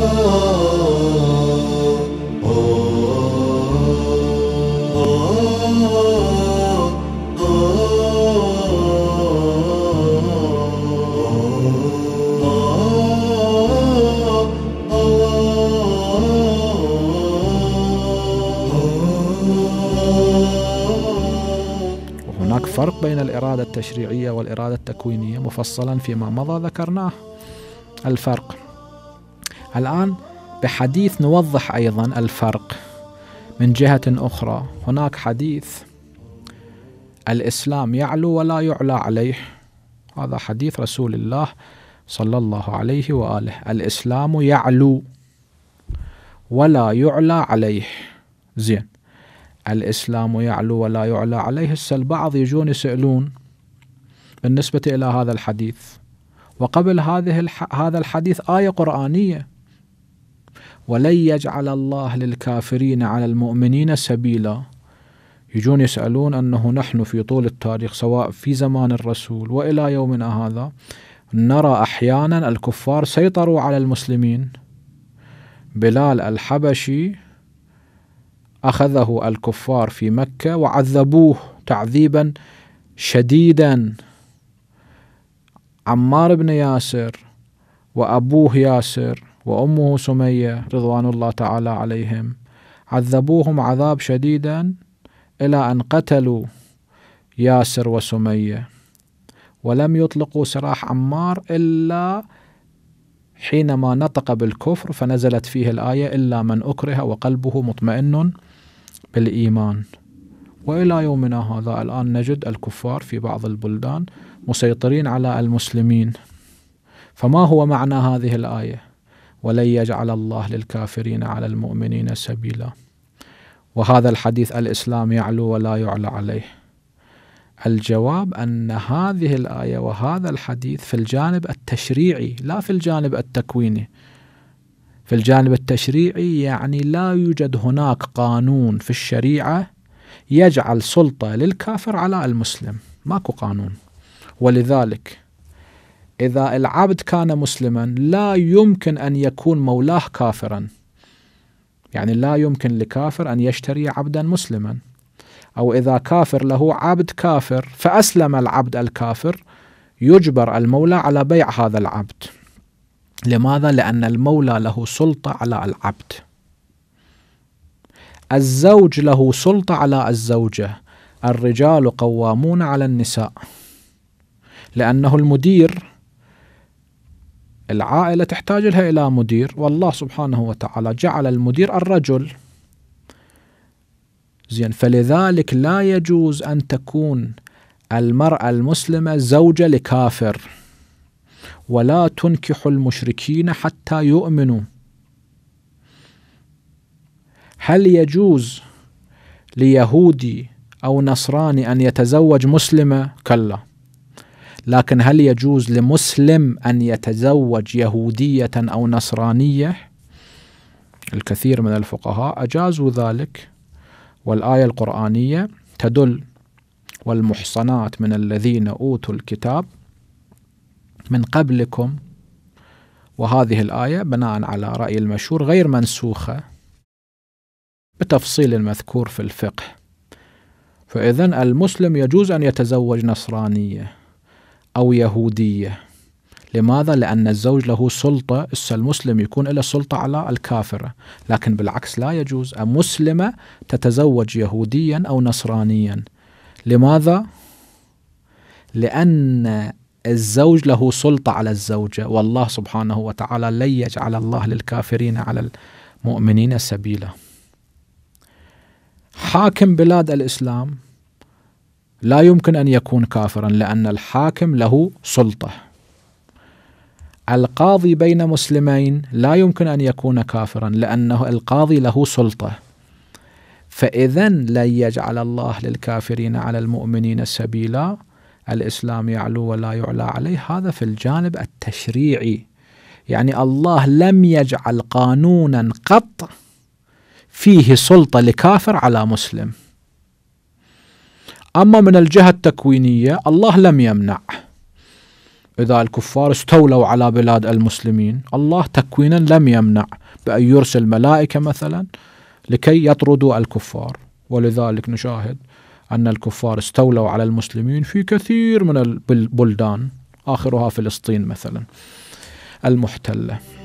هناك فرق بين الإرادة التشريعية والإرادة التكوينية مفصلا فيما مضى ذكرناه الفرق الآن بحديث نوضح أيضا الفرق من جهة أخرى هناك حديث الإسلام يعلو ولا يعلى عليه هذا حديث رسول الله صلى الله عليه وآله الإسلام يعلو ولا يعلى عليه زين الإسلام يعلو ولا يعلى عليه هسه البعض يجون يسألون بالنسبة إلى هذا الحديث وقبل هذه الح... هذا الحديث آية قرآنية ولن يجعل الله للكافرين على المؤمنين سبيلا يجون يسألون أنه نحن في طول التاريخ سواء في زمان الرسول وإلى يومنا هذا نرى أحيانا الكفار سيطروا على المسلمين بلال الحبشي أخذه الكفار في مكة وعذبوه تعذيبا شديدا عمار بن ياسر وأبوه ياسر وأمه سمية رضوان الله تعالى عليهم عذبوهم عذاب شديدا إلى أن قتلوا ياسر وسمية ولم يطلقوا سراح عمار إلا حينما نطق بالكفر فنزلت فيه الآية إلا من أكره وقلبه مطمئن بالإيمان وإلى يومنا هذا الآن نجد الكفار في بعض البلدان مسيطرين على المسلمين فما هو معنى هذه الآية؟ ولن يجعل الله للكافرين على المؤمنين سبيلا وهذا الحديث الإسلام يعلو ولا يعلى عليه الجواب أن هذه الآية وهذا الحديث في الجانب التشريعي لا في الجانب التكويني في الجانب التشريعي يعني لا يوجد هناك قانون في الشريعة يجعل سلطة للكافر على المسلم ماكو قانون ولذلك إذا العبد كان مسلما لا يمكن أن يكون مولاه كافرا يعني لا يمكن لكافر أن يشتري عبدا مسلما أو إذا كافر له عبد كافر فأسلم العبد الكافر يجبر المولى على بيع هذا العبد لماذا؟ لأن المولى له سلطة على العبد الزوج له سلطة على الزوجة الرجال قوامون على النساء لأنه المدير العائلة تحتاج لها إلى مدير والله سبحانه وتعالى جعل المدير الرجل زين فلذلك لا يجوز أن تكون المرأة المسلمة زوجة لكافر ولا تنكح المشركين حتى يؤمنوا هل يجوز ليهودي أو نصراني أن يتزوج مسلمة؟ كلا لكن هل يجوز لمسلم أن يتزوج يهودية أو نصرانية الكثير من الفقهاء أجازوا ذلك والآية القرآنية تدل والمحصنات من الذين أوتوا الكتاب من قبلكم وهذه الآية بناء على رأي المشهور غير منسوخة بتفصيل المذكور في الفقه فإذا المسلم يجوز أن يتزوج نصرانية أو يهودية لماذا؟ لأن الزوج له سلطة المسلم يكون له سلطة على الكافرة لكن بالعكس لا يجوز مسلمة تتزوج يهوديا أو نصرانيا لماذا؟ لأن الزوج له سلطة على الزوجة والله سبحانه وتعالى لن يجعل الله للكافرين على المؤمنين سبيلا حاكم بلاد الإسلام لا يمكن أن يكون كافرا لأن الحاكم له سلطة القاضي بين مسلمين لا يمكن أن يكون كافرا لأنه القاضي له سلطة فإذا لن يجعل الله للكافرين على المؤمنين سبيلا الإسلام يعلو ولا يعلى عليه هذا في الجانب التشريعي يعني الله لم يجعل قانونا قط فيه سلطة لكافر على مسلم أما من الجهة التكوينية الله لم يمنع إذا الكفار استولوا على بلاد المسلمين الله تكوينا لم يمنع بأن يرسل ملائكة مثلا لكي يطردوا الكفار ولذلك نشاهد أن الكفار استولوا على المسلمين في كثير من البلدان آخرها فلسطين مثلا المحتلة